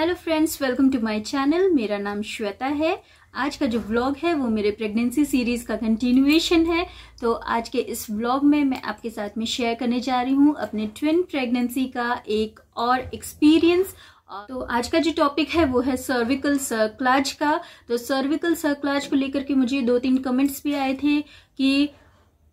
Hello friends welcome to my channel मेरा नाम श्वेता है आज का जो व्लॉग है वो मेरे प्रेगनेंसी सीरीज का कंटिन्यूएशन है तो आज के इस व्लॉग में मैं आपके साथ में शेयर करने जा रही हूँ अपने ट्विन प्रेगनेंसी का एक और एक्सपीरियंस तो आज का जो टॉपिक है वो है सर्विकल सर्कलाज का तो सर्विकल सर्कलाज को लेकर के मुझे दो तीन कमेंट्स भी आए थे कि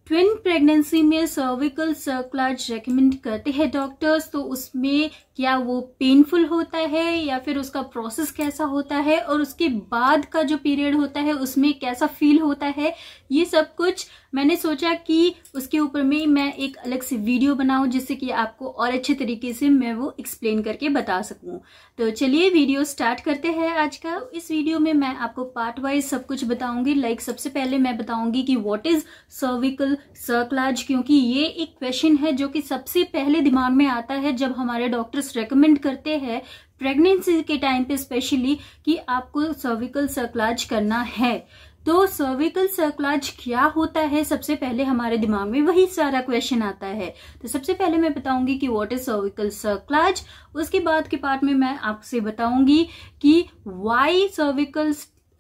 ट्विन प्रेगनेंसी में सर्विकल सर्कलाज रेकमेंड करते हैं डॉक्टर्स तो उसमें क्या वो पेनफुल होता है या फिर उसका प्रोसेस कैसा होता है और उसके बाद का जो पीरियड होता है उसमें कैसा फील होता है ये सब कुछ मैंने सोचा कि उसके ऊपर में मैं एक अलग से वीडियो बनाऊं जिससे कि आपको और अच्छे तरीके से मैं वो एक्सप्लेन करके बता सकूं तो चलिए वीडियो स्टार्ट करते हैं आज का इस वीडियो में मैं आपको पार्ट वाइज सब कुछ बताऊंगी लाइक सबसे पहले मैं बताऊंगी कि व्हाट इज सर्विकल सर्कलाज क्योंकि ये एक क्वेश्चन है जो कि सबसे पहले दिमाग में आता है जब हमारे डॉक्टर्स रिकमेंड करते हैं प्रेगनेंसी के टाइम पे स्पेशली कि आपको सर्विकल सर्कलाज करना है तो सर्विकल सर्कुलाज क्या होता है सबसे पहले हमारे दिमाग में वही सारा क्वेश्चन आता है तो सबसे पहले मैं बताऊंगी कि व्हाट इज सर्विकल सर्कुलाज उसके बाद के पार्ट में मैं आपसे बताऊंगी कि why cervical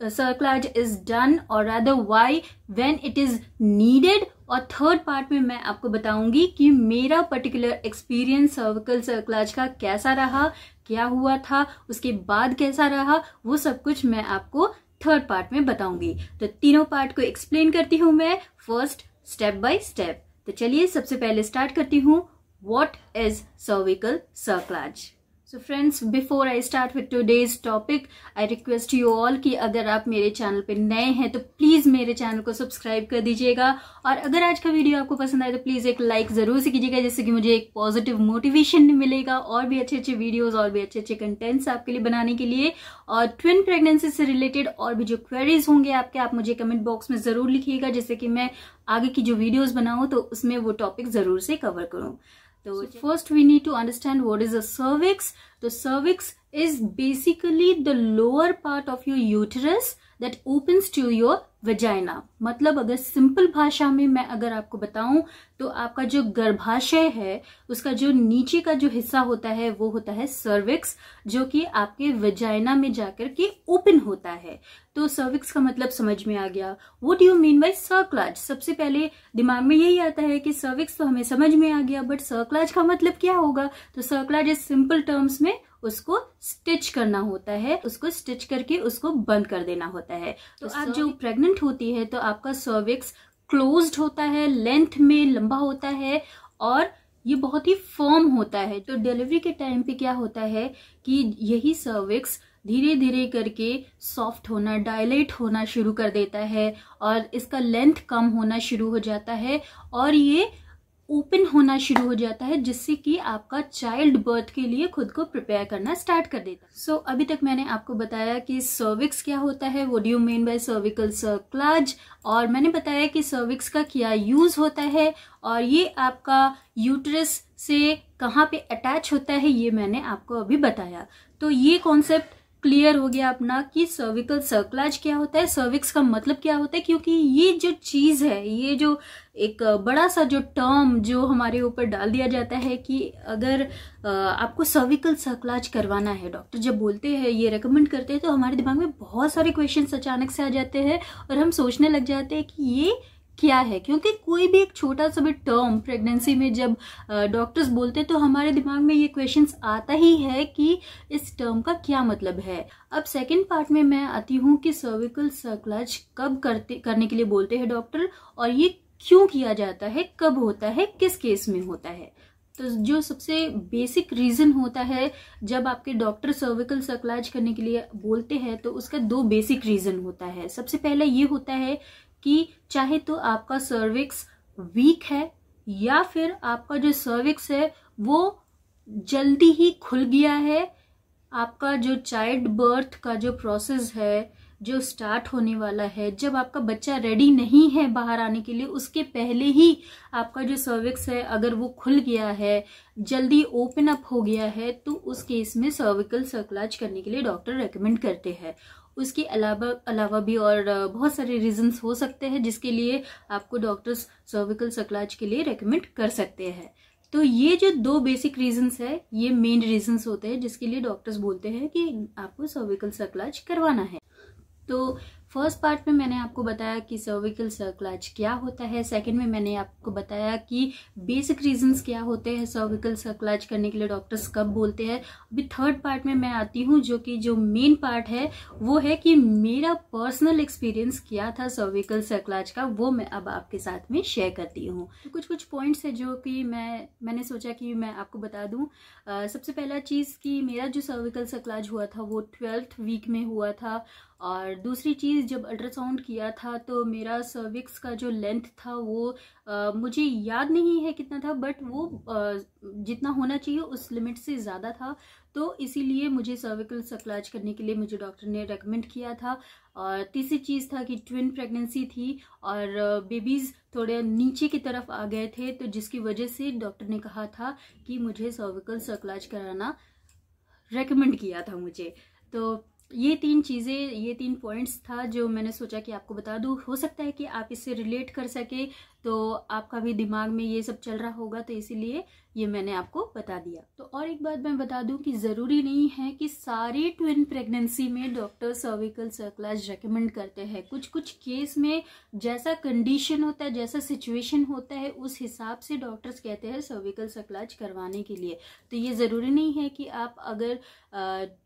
cerclage is done और rather why when it is needed और थर्ड पार्ट में मैं आपको बताऊंगी कि मेरा पर्टिकुलर एक्सपीरियंस सर्विकल सर्कुलाज का कैसा रहा क्या हुआ था उसके बाद कैसा रहा वो सब कुछ मैं आपको थर्ड पार्ट में बताऊंगी तो तीनों पार्ट को एक्सप्लेन करती हूँ मैं फर्स्ट स्टेप बाय स्टेप तो चलिए सबसे पहले स्टार्ट करती हूँ what is cervical cerclage so friends before I start with today's topic I request you all कि अगर आप मेरे चैनल पे नए हैं तो प्लीज़ मेरे चैनल को सब्सक्राइब कर दीजिएगा और अगर आज का वीडियो आपको पसंद आए तो प्लीज़ एक लाइक ज़रूर से कीजिएगा जिससे कि मुझे एक पॉजिटिव मोटिवेशन मिलेगा और भी अच्छे अच्छे वीडियोज़ और भी अच्छे अच्छे कंटेंट्स आपके लिए बनाने के लिए और ट्विन प्रेगनेंसी से रिलेटेड और भी जो क्वेरीज होंगे आपके आप मुझे कमेंट बॉक्स में ज़रूर लिखिएगा जिससे कि मैं आगे की जो वीडियोज़ बनाऊँ तो उसमें वो टॉपिक ज़रूर से कवर करूँ So first we need to understand what is the cervix. The cervix is basically the lower part of your uterus that opens to your vagina मतलब अगर सिंपल भाषा में मैं अगर आपको बताऊं तो आपका जो गर्भाशय है उसका जो नीचे का जो हिस्सा होता है वो होता है सर्विक्स जो कि आपके वजाइना में जाकर के ओपन होता है तो सर्विक्स का मतलब समझ में आ गया what you mean by cerclage सबसे पहले दिमाग में यही आता है कि सर्विक्स तो हमें समझ में आ गया बट सर्कलाज का मतलब क्या होगा तो सर्कलाज इज सिंपल टर्म्स में उसको स्टिच करना होता है उसको स्टिच करके उसको बंद कर देना होता है होता है तो, तो आप जो प्रेग्नेंट होती है तो आपका सर्विक्स क्लोज्ड होता है लेंथ में लंबा होता है और ये बहुत ही फर्म होता है तो डिलीवरी के टाइम पे क्या होता है कि यही सर्विक्स धीरे धीरे करके सॉफ्ट होना डायलेट होना शुरू कर देता है और इसका लेंथ कम होना शुरू हो जाता है और ये ओपन होना शुरू हो जाता है जिससे कि आपका चाइल्ड बर्थ के लिए खुद को प्रिपेयर करना स्टार्ट कर देता है so, सो अभी तक मैंने आपको बताया कि सर्विक्स क्या होता है वो do you mean by cervical cerclage और मैंने बताया कि सर्विक्स का क्या यूज़ होता है और ये आपका यूट्रस से कहाँ पे अटैच होता है ये मैंने आपको अभी बताया तो ये कॉन्सेप्ट क्लियर हो गया अपना कि सर्विकल सर्कलाज क्या होता है सर्विक्स का मतलब क्या होता है क्योंकि ये जो चीज़ है ये जो एक बड़ा सा जो टर्म जो हमारे ऊपर डाल दिया जाता है कि अगर आपको सर्विकल सर्कलाज करवाना है डॉक्टर जब बोलते हैं ये रेकमेंड करते हैं तो हमारे दिमाग में बहुत सारे क्वेश्चन अचानक से आ जाते हैं और हम सोचने लग जाते हैं कि ये क्या है क्योंकि कोई भी एक छोटा सा भी टर्म प्रेगनेंसी में जब डॉक्टर्स बोलते हैं तो हमारे दिमाग में ये क्वेश्चंस आता ही है कि इस टर्म का क्या मतलब है अब सेकंड पार्ट में मैं आती हूँ कि सर्विकल सर्कलज कब करते करने के लिए बोलते हैं डॉक्टर और ये क्यों किया जाता है कब होता है किस केस में होता है तो जो सबसे बेसिक रीज़न होता है जब आपके डॉक्टर सर्विकल सर्कलाज करने के लिए बोलते हैं तो उसका दो बेसिक रीज़न होता है सबसे पहला ये होता है कि चाहे तो आपका सर्विक्स वीक है या फिर आपका जो सर्विक्स है वो जल्दी ही खुल गया है आपका जो चाइल्ड बर्थ का जो प्रोसेस है जो स्टार्ट होने वाला है जब आपका बच्चा रेडी नहीं है बाहर आने के लिए उसके पहले ही आपका जो सर्विक्स है अगर वो खुल गया है जल्दी ओपन अप हो गया है तो उस केस में सर्विकल सर्कलाज करने के लिए डॉक्टर रेकमेंड करते हैं उसके अलावा अलावा भी और बहुत सारे रीजंस हो सकते हैं जिसके लिए आपको डॉक्टर्स सर्विकल सकलाज के लिए रेकमेंड कर सकते हैं तो ये जो दो बेसिक रीजंस है ये मेन रीजंस होते हैं जिसके लिए डॉक्टर्स बोलते हैं कि आपको सर्विकल सकलाज करवाना है तो फर्स्ट पार्ट में मैंने आपको बताया कि सर्विकल सर्कुलाज क्या होता है सेकंड में मैंने आपको बताया कि बेसिक रीजंस क्या होते हैं सर्विकल सर्कुलाज करने के लिए डॉक्टर्स कब बोलते हैं अभी थर्ड पार्ट में मैं आती हूँ जो कि जो मेन पार्ट है वो है कि मेरा पर्सनल एक्सपीरियंस क्या था सर्विकल सर्कुलाज का वो मैं अब आपके साथ में शेयर करती हूँ कुछ कुछ पॉइंट्स है जो कि मैं मैंने सोचा कि मैं आपको बता दूँ सबसे पहला चीज़ कि मेरा जो सर्विकल सर्कलाज हुआ था वो ट्वेल्थ वीक में हुआ था और दूसरी चीज़ जब अल्ट्रासाउंड किया था तो मेरा सर्विक्स का जो लेंथ था वो आ, मुझे याद नहीं है कितना था बट वो आ, जितना होना चाहिए उस लिमिट से ज़्यादा था तो इसीलिए मुझे सर्विकल सकलाज करने के लिए मुझे डॉक्टर ने रेकमेंड किया था और तीसरी चीज़ था कि ट्विन प्रेगनेंसी थी और बेबीज़ थोड़े नीचे की तरफ आ गए थे तो जिसकी वजह से डॉक्टर ने कहा था कि मुझे सर्विकल सर्कलाज कराना रेकमेंड किया था मुझे तो ये तीन चीज़ें ये तीन पॉइंट्स था जो मैंने सोचा कि आपको बता दूँ हो सकता है कि आप इससे रिलेट कर सके तो आपका भी दिमाग में ये सब चल रहा होगा तो इसीलिए ये मैंने आपको बता दिया तो और एक बात मैं बता दूँ कि ज़रूरी नहीं है कि सारी ट्विन प्रेगनेंसी में डॉक्टर सर्विकल सर्कलाज रेकमेंड करते हैं कुछ कुछ केस में जैसा कंडीशन होता है जैसा सिचुएशन होता है उस हिसाब से डॉक्टर्स कहते हैं सर्विकल सर्कलाज करवाने के लिए तो ये ज़रूरी नहीं है कि आप अगर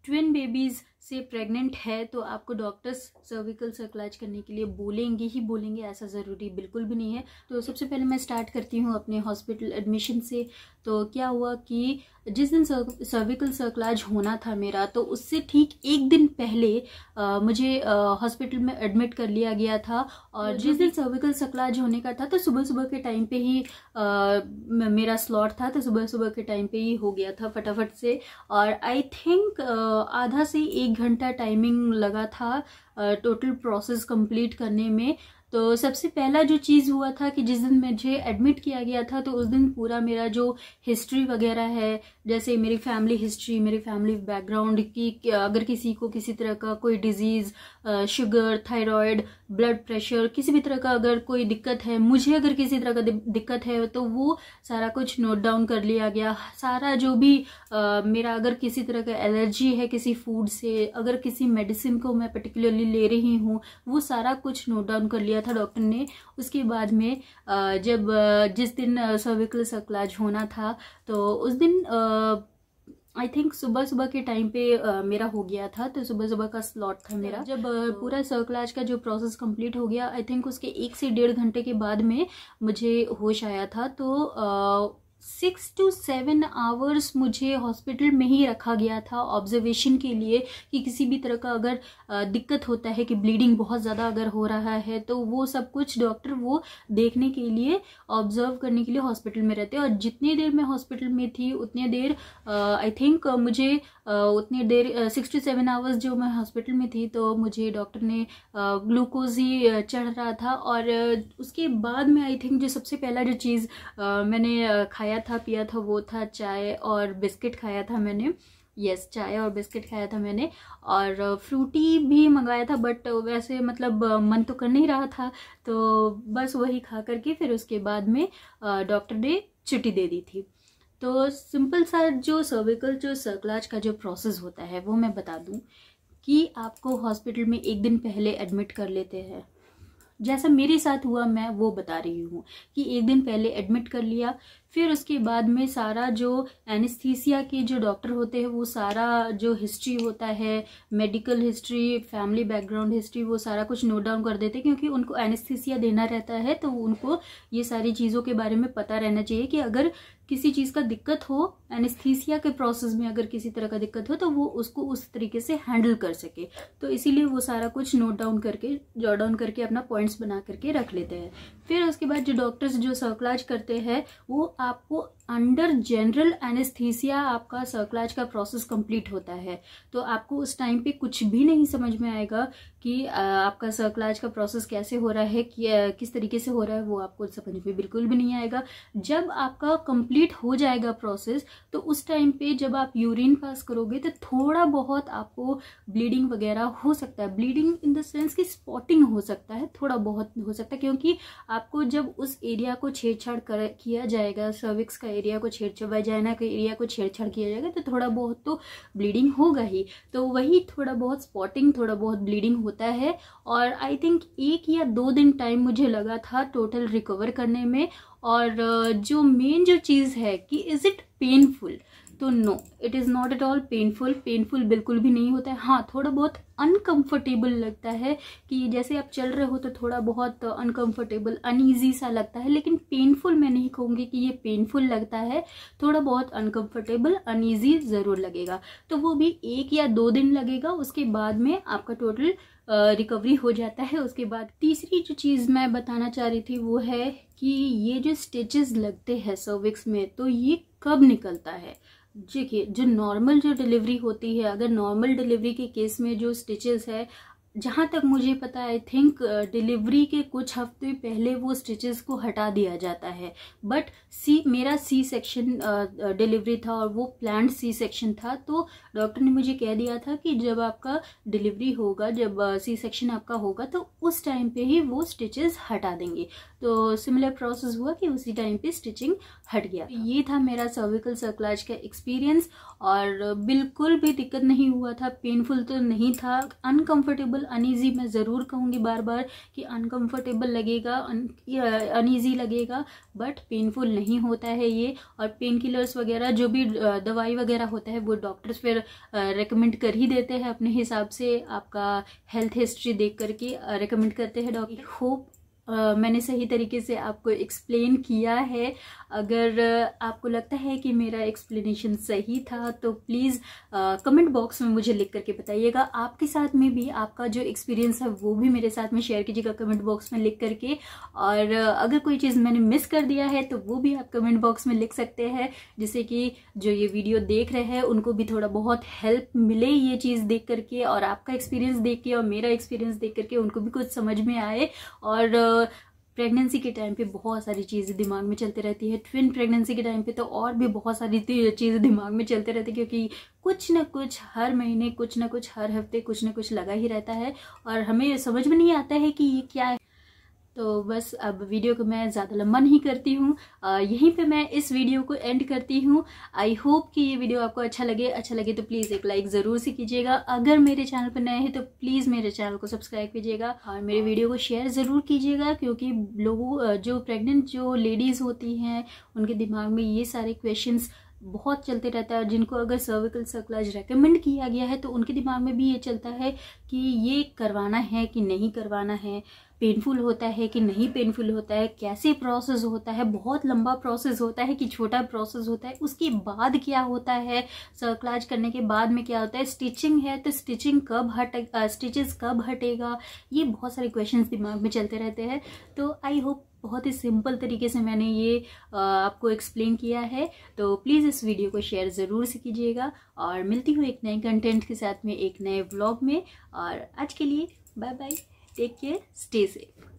ट्विन बेबीज़ से प्रेग्नेंट है तो आपको डॉक्टर्स सर्विकल सर्कलाइज करने के लिए बोलेंगे ही बोलेंगे ऐसा ज़रूरी बिल्कुल भी नहीं है तो सबसे पहले मैं स्टार्ट करती हूँ अपने हॉस्पिटल एडमिशन से तो क्या हुआ कि जिस दिन सर्विकल सर्कलाइज होना था मेरा तो उससे ठीक एक दिन पहले आ, मुझे हॉस्पिटल में एडमिट कर लिया गया था और हम्म, जिस हम्म, दिन सर्विकल हम्म। सर्कलाइज होने का था तो सुबह सुबह के टाइम पे ही आ, मेरा स्लॉट था तो सुबह सुबह के टाइम पे ही हो गया था फटाफट से और आई थिंक आधा से एक एक घंटा टाइमिंग लगा था टोटल प्रोसेस कंप्लीट करने में तो सबसे पहला जो चीज़ हुआ था कि जिस दिन मुझे एडमिट किया गया था तो उस दिन पूरा मेरा जो हिस्ट्री वगैरह है जैसे मेरी फैमिली हिस्ट्री मेरी फैमिली बैकग्राउंड की अगर किसी को किसी तरह का कोई disease sugar thyroid blood pressure किसी भी तरह का अगर कोई दिक्कत है मुझे अगर किसी तरह का दिक्कत है तो वो सारा कुछ नोट डाउन कर लिया गया सारा जो भी आ, मेरा अगर किसी तरह का एलर्जी है किसी फूड से अगर किसी मेडिसिन को मैं पर्टिकुलरली ले रही हूँ वो सारा कुछ नोट डाउन कर लिया दिया था डॉक्टर ने उसके बाद में जब जिस दिन सर्विकल सर्कलाज होना था तो उस दिन आई थिंक सुबह सुबह के टाइम पे आ, मेरा हो गया था तो सुबह सुबह का स्लॉट था मेरा जब तो, पूरा सर्कलाज का जो प्रोसेस कंप्लीट हो गया आई थिंक उसके एक से डेढ़ घंटे के बाद में मुझे होश आया था तो आ, सिक्स टू सेवन आवर्स मुझे हॉस्पिटल में ही रखा गया था ऑब्जर्वेशन के लिए कि किसी भी तरह का अगर दिक्कत होता है कि ब्लीडिंग बहुत ज़्यादा अगर हो रहा है तो वो सब कुछ डॉक्टर वो देखने के लिए ऑब्जर्व करने के लिए हॉस्पिटल में रहते और जितनी देर मैं हॉस्पिटल में थी उतनी देर आई थिंक मुझे उतनी देर सिक्स टू सेवन आवर्स जो मैं हॉस्पिटल में थी तो मुझे डॉक्टर ने ग्लूकोज ही चढ़ रहा था और उसके बाद में आई थिंक जो सबसे पहला जो चीज़ मैंने खाया खाया था पिया था वो था चाय और बिस्किट खाया था मैंने यस yes, चाय और बिस्किट खाया था मैंने और फ्रूटी भी मंगाया था बट वैसे मतलब मन तो कर नहीं रहा था तो बस वही खा करके फिर उसके बाद में डॉक्टर ने छुट्टी दे दी थी तो सिंपल सा जो सर्विकल जो सर्कलाज का जो प्रोसेस होता है वो मैं बता दूं कि आपको हॉस्पिटल में एक दिन पहले एडमिट कर लेते हैं जैसा मेरे साथ हुआ मैं वो बता रही हूँ कि एक दिन पहले एडमिट कर लिया फिर उसके बाद में सारा जो एनिस्थीसिया के जो डॉक्टर होते हैं वो सारा जो हिस्ट्री होता है medical history family background history वो सारा कुछ नोट डाउन कर देते हैं क्योंकि उनको एनिस्थीसिया देना रहता है तो उनको ये सारी चीज़ों के बारे में पता रहना चाहिए कि अगर किसी चीज़ का दिक्कत हो एनिस्थीसिया के प्रोसेस में अगर किसी तरह का दिक्कत हो तो वो उसको उस तरीके से हैंडल कर सके तो इसीलिए वो सारा कुछ नोट डाउन करके जॉट डाउन करके अपना पॉइंट्स बना करके रख लेते हैं फिर उसके बाद जो डॉक्टर्स जो सर्कलाज करते हैं वो आपको अंडर जनरल एनेस्थीसिया आपका सर्कलाज का प्रोसेस कंप्लीट होता है तो आपको उस टाइम पे कुछ भी नहीं समझ में आएगा कि आपका सर्कलाज का प्रोसेस कैसे हो रहा है कि किस तरीके से हो रहा है वो आपको समझ में बिल्कुल भी नहीं आएगा जब आपका कंप्लीट हो जाएगा प्रोसेस तो उस टाइम पे जब आप यूरिन पास करोगे तो थोड़ा बहुत आपको ब्लीडिंग वगैरह हो सकता है ब्लीडिंग इन द सेंस कि स्पॉटिंग हो सकता है थोड़ा बहुत हो सकता है क्योंकि आपको जब उस एरिया को छेड़छाड़ कर किया जाएगा सर्विक्स का एरिया को छेड़छाड़ वजाइना के एरिया को छेड़छाड़ किया जाएगा तो थोड़ा बहुत तो ब्लीडिंग होगा ही तो वही थोड़ा बहुत स्पॉटिंग थोड़ा बहुत ब्लीडिंग होता है और आई थिंक एक या दो दिन टाइम मुझे लगा था टोटल रिकवर करने में और जो मेन जो चीज़ है कि इज़ इट पेनफुल तो no it is not at all painful painful बिल्कुल भी नहीं होता है हाँ थोड़ा बहुत अनकम्फर्टेबल लगता है कि जैसे आप चल रहे हो तो थोड़ा बहुत अनकम्फर्टेबल अनईजी सा लगता है लेकिन पेनफुल मैं नहीं कहूँगी कि ये पेनफुल लगता है थोड़ा बहुत अनकम्फर्टेबल अनईजी ज़रूर लगेगा तो वो भी एक या दो दिन लगेगा उसके बाद में आपका टोटल रिकवरी हो जाता है उसके बाद तीसरी जो चीज़ मैं बताना चाह रही थी वो है कि ये जो स्टिचेस लगते हैं सर्विक्स में तो ये कब निकलता है देखिए जो नॉर्मल जो डिलीवरी होती है अगर नॉर्मल डिलीवरी के केस में जो स्टिचेस है जहाँ तक मुझे पता आई थिंक डिलीवरी के कुछ हफ्ते पहले वो स्टिचेस को हटा दिया जाता है बट सी मेरा सी सेक्शन डिलीवरी था और वो प्लान सी सेक्शन था तो डॉक्टर ने मुझे कह दिया था कि जब आपका डिलीवरी होगा जब सी uh, सेक्शन आपका होगा तो उस टाइम पे ही वो स्टिचेस हटा देंगे तो सिमिलर प्रोसेस हुआ कि उसी टाइम पे स्टिचिंग हट गया था। ये था मेरा सर्विकल सर्कलाज का एक्सपीरियंस और बिल्कुल भी दिक्कत नहीं हुआ था पेनफुल तो नहीं था अनकम्फर्टेबल बिल्कुल अनईजी मैं ज़रूर कहूँगी बार बार कि अनकम्फर्टेबल लगेगा अनईजी लगेगा बट पेनफुल नहीं होता है ये और पेन किलर्स वगैरह जो भी दवाई वगैरह होता है वो डॉक्टर्स फिर रिकमेंड कर ही देते हैं अपने हिसाब से आपका हेल्थ हिस्ट्री देख करके रिकमेंड करते हैं डॉक्टर होप मैंने सही तरीके से आपको एक्सप्लेन किया है अगर आपको लगता है कि मेरा एक्सप्लेनेशन सही था तो प्लीज़ कमेंट बॉक्स में मुझे लिख करके बताइएगा आपके साथ में भी आपका जो एक्सपीरियंस है वो भी मेरे साथ में शेयर कीजिएगा कमेंट बॉक्स में लिख करके और अगर कोई चीज़ मैंने मिस कर दिया है तो वो भी आप कमेंट बॉक्स में लिख सकते हैं जिससे कि जो ये वीडियो देख रहे हैं उनको भी थोड़ा बहुत हेल्प मिले ये चीज़ देख करके और आपका एक्सपीरियंस देख के और मेरा एक्सपीरियंस देख करके उनको भी कुछ समझ में आए और प्रेगनेंसी के टाइम पे बहुत सारी चीज़ें दिमाग में चलते रहती है ट्विन प्रेगनेंसी के टाइम पे तो और भी बहुत सारी चीज़ें दिमाग में चलते रहती है क्योंकि कुछ ना कुछ हर महीने कुछ ना कुछ हर हफ्ते कुछ ना कुछ लगा ही रहता है और हमें समझ में नहीं आता है कि ये क्या है तो बस अब वीडियो को मैं ज़्यादा लंबा नहीं करती हूँ यहीं पे मैं इस वीडियो को एंड करती हूँ आई होप कि ये वीडियो आपको अच्छा लगे अच्छा लगे तो प्लीज़ एक लाइक ज़रूर से कीजिएगा अगर मेरे चैनल पर नए हैं तो प्लीज़ मेरे चैनल को सब्सक्राइब कीजिएगा और मेरे हाँ। वीडियो को शेयर ज़रूर कीजिएगा क्योंकि लोगों जो प्रेगनेंट जो लेडीज़ होती हैं उनके दिमाग में ये सारे क्वेश्चन बहुत चलते रहता है जिनको अगर सर्विकल सर्कलाइज रेकमेंड किया गया है तो उनके दिमाग में भी ये चलता है कि ये करवाना है कि नहीं करवाना है पेनफुल होता है कि नहीं पेनफुल होता है कैसे प्रोसेस होता है बहुत लंबा प्रोसेस होता है कि छोटा प्रोसेस होता है उसके बाद क्या होता है सर्कलाज करने के बाद में क्या होता है स्टिचिंग है तो स्टिचिंग कब हट स्टिचेस कब हटेगा ये बहुत सारे क्वेश्चंस दिमाग में चलते रहते हैं तो आई होप बहुत ही सिंपल तरीके से मैंने ये आपको एक्सप्लेन किया है तो प्लीज़ इस वीडियो को शेयर ज़रूर से कीजिएगा और मिलती हूँ एक नए कंटेंट के साथ में एक नए व्लॉग में और आज के लिए bye bye take care stay safe